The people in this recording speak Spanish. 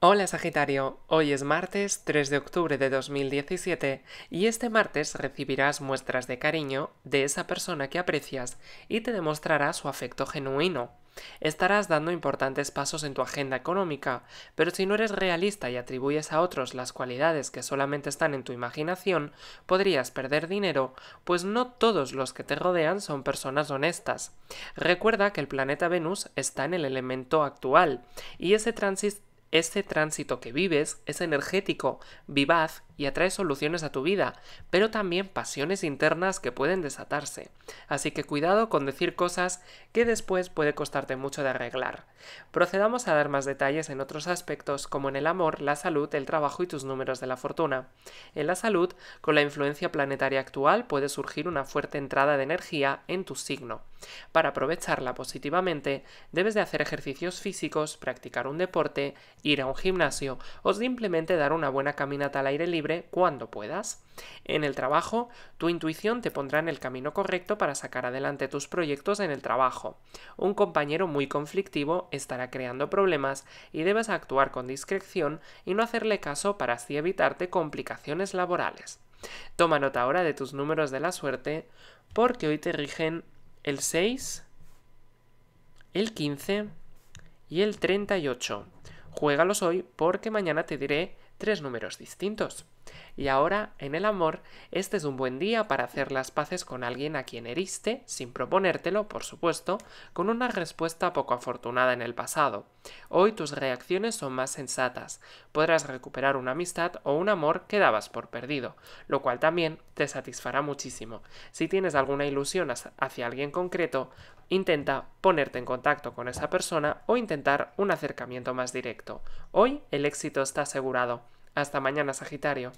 Hola Sagitario, hoy es martes 3 de octubre de 2017 y este martes recibirás muestras de cariño de esa persona que aprecias y te demostrará su afecto genuino. Estarás dando importantes pasos en tu agenda económica, pero si no eres realista y atribuyes a otros las cualidades que solamente están en tu imaginación, podrías perder dinero, pues no todos los que te rodean son personas honestas. Recuerda que el planeta Venus está en el elemento actual, y ese transistor este tránsito que vives es energético, vivaz y atrae soluciones a tu vida, pero también pasiones internas que pueden desatarse. Así que cuidado con decir cosas que después puede costarte mucho de arreglar. Procedamos a dar más detalles en otros aspectos como en el amor, la salud, el trabajo y tus números de la fortuna. En la salud, con la influencia planetaria actual puede surgir una fuerte entrada de energía en tu signo. Para aprovecharla positivamente, debes de hacer ejercicios físicos, practicar un deporte, ir a un gimnasio o simplemente dar una buena caminata al aire libre cuando puedas. En el trabajo, tu intuición te pondrá en el camino correcto para sacar adelante tus proyectos en el trabajo. Un compañero muy conflictivo estará creando problemas y debes actuar con discreción y no hacerle caso para así evitarte complicaciones laborales. Toma nota ahora de tus números de la suerte porque hoy te rigen el 6, el 15 y el 38. Juégalos hoy porque mañana te diré tres números distintos. Y ahora, en el amor, este es un buen día para hacer las paces con alguien a quien heriste, sin proponértelo, por supuesto, con una respuesta poco afortunada en el pasado. Hoy tus reacciones son más sensatas. Podrás recuperar una amistad o un amor que dabas por perdido, lo cual también te satisfará muchísimo. Si tienes alguna ilusión hacia alguien concreto, intenta ponerte en contacto con esa persona o intentar un acercamiento más directo. Hoy el éxito está asegurado. Hasta mañana, Sagitario.